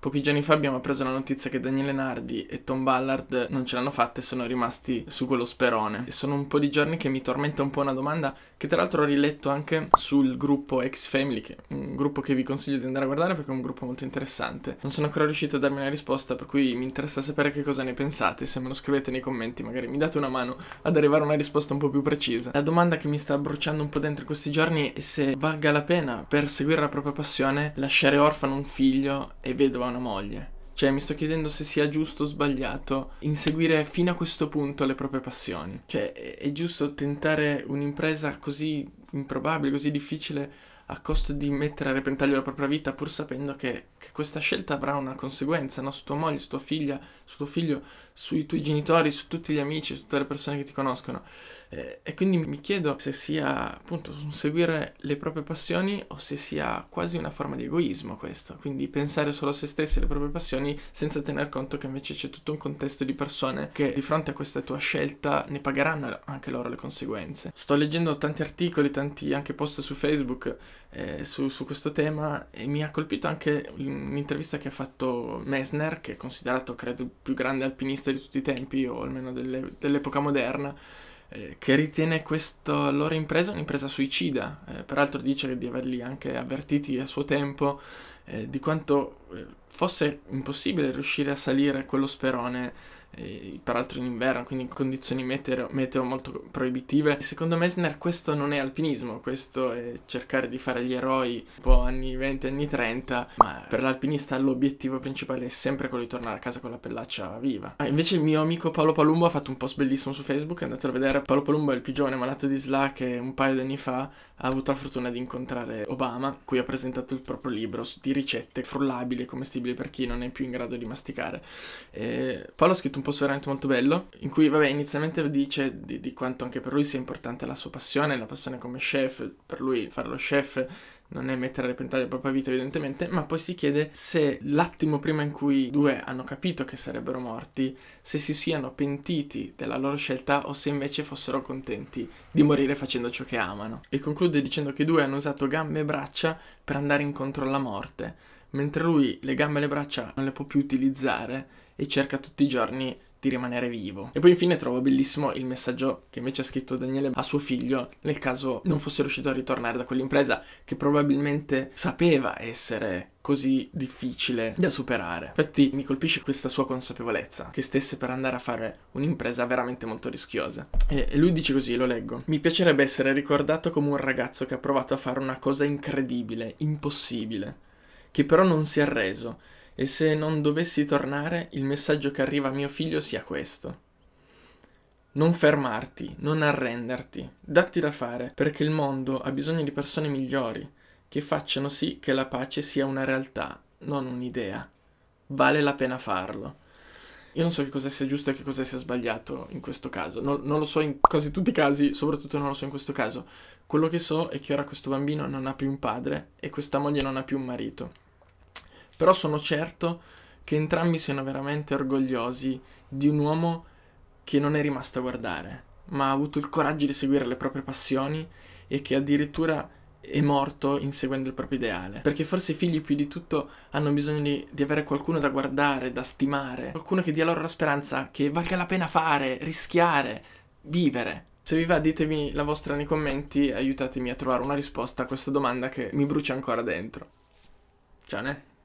Pochi giorni fa abbiamo appreso la notizia che Daniele Nardi e Tom Ballard non ce l'hanno fatta e sono rimasti su quello sperone. E sono un po' di giorni che mi tormenta un po' una domanda che tra l'altro ho riletto anche sul gruppo X Family, che è un gruppo che vi consiglio di andare a guardare perché è un gruppo molto interessante. Non sono ancora riuscito a darmi una risposta, per cui mi interessa sapere che cosa ne pensate. Se me lo scrivete nei commenti, magari mi date una mano ad arrivare a una risposta un po' più precisa. La domanda che mi sta bruciando un po' dentro questi giorni è se valga la pena per seguire la propria passione lasciare orfano un figlio e vedova una moglie. Cioè, mi sto chiedendo se sia giusto o sbagliato inseguire fino a questo punto le proprie passioni. Cioè, è giusto tentare un'impresa così improbabile, così difficile a costo di mettere a repentaglio la propria vita pur sapendo che, che questa scelta avrà una conseguenza no? su tua moglie, su tua figlia, su tuo figlio, sui tuoi genitori, su tutti gli amici, su tutte le persone che ti conoscono. Eh, e quindi mi chiedo se sia appunto un seguire le proprie passioni o se sia quasi una forma di egoismo questo, quindi pensare solo a se stessi e alle proprie passioni senza tener conto che invece c'è tutto un contesto di persone che di fronte a questa tua scelta ne pagheranno anche loro le conseguenze. Sto leggendo tanti articoli, tanti anche post su Facebook eh, su, su, questo tema e mi ha colpito anche un'intervista che ha fatto Messner, che è considerato credo il più grande alpinista di tutti i tempi, o almeno delle, dell'epoca moderna, eh, che ritiene questa loro impresa un'impresa suicida. Eh, peraltro dice di averli anche avvertiti a suo tempo eh, di quanto eh, fosse impossibile riuscire a salire quello sperone eh, peraltro in inverno, quindi in condizioni meteo, meteo, molto proibitive. Secondo Messner questo non è alpinismo, questo è cercare di fare gli eroi un po' anni 20, anni 30, ma per l'alpinista l'obiettivo principale è sempre quello di tornare a casa con la pellaccia viva. Ah, invece il mio amico Paolo Palumbo ha fatto un post bellissimo su Facebook, andatelo a vedere. Paolo Palumbo è il pigione malato di SLA che un paio di anni fa ha avuto la fortuna di incontrare Obama, cui ha presentato il proprio libro di ricette frullabili e commestibili per chi non è più in grado di masticare. E eh, Paolo ha scritto un posto veramente molto bello, in cui, vabbè, inizialmente dice di, di quanto anche per lui sia importante la sua passione, la passione come chef, per lui fare lo chef non è mettere a repentaglio la propria vita evidentemente, ma poi si chiede se l'attimo prima in cui i due hanno capito che sarebbero morti, se si siano pentiti della loro scelta o se invece fossero contenti di morire facendo ciò che amano. E conclude dicendo che i due hanno usato gambe e braccia per andare incontro alla morte, mentre lui le gambe e le braccia non le può più utilizzare e cerca tutti i giorni di rimanere vivo. E poi infine trovo bellissimo il messaggio che invece ha scritto Daniele a suo figlio nel caso non fosse riuscito a ritornare da quell'impresa che probabilmente sapeva essere così difficile da superare. Infatti mi colpisce questa sua consapevolezza che stesse per andare a fare un'impresa veramente molto rischiosa. E lui dice così, lo leggo. Mi piacerebbe essere ricordato come un ragazzo che ha provato a fare una cosa incredibile, impossibile, che però non si è arreso e se non dovessi tornare, il messaggio che arriva a mio figlio sia questo. Non fermarti, non arrenderti, datti da fare, perché il mondo ha bisogno di persone migliori, che facciano sì che la pace sia una realtà, non un'idea. Vale la pena farlo. Io non so che cosa sia giusto e che cosa sia sbagliato in questo caso, non, non, lo so in quasi tutti i casi, soprattutto non lo so in questo caso. Quello che so è che ora questo bambino non ha più un padre e questa moglie non ha più un marito. Però sono certo che entrambi siano veramente orgogliosi di un uomo che non è rimasto a guardare, ma ha avuto il coraggio di seguire le proprie passioni e che addirittura è morto inseguendo il proprio ideale. Perché forse i figli più di tutto hanno bisogno di, di, avere qualcuno da guardare, da stimare, qualcuno che dia loro la speranza che valga la pena fare, rischiare, vivere. Se vi va ditemi la vostra nei commenti, e aiutatemi a trovare una risposta a questa domanda che mi brucia ancora dentro. Ciao ne?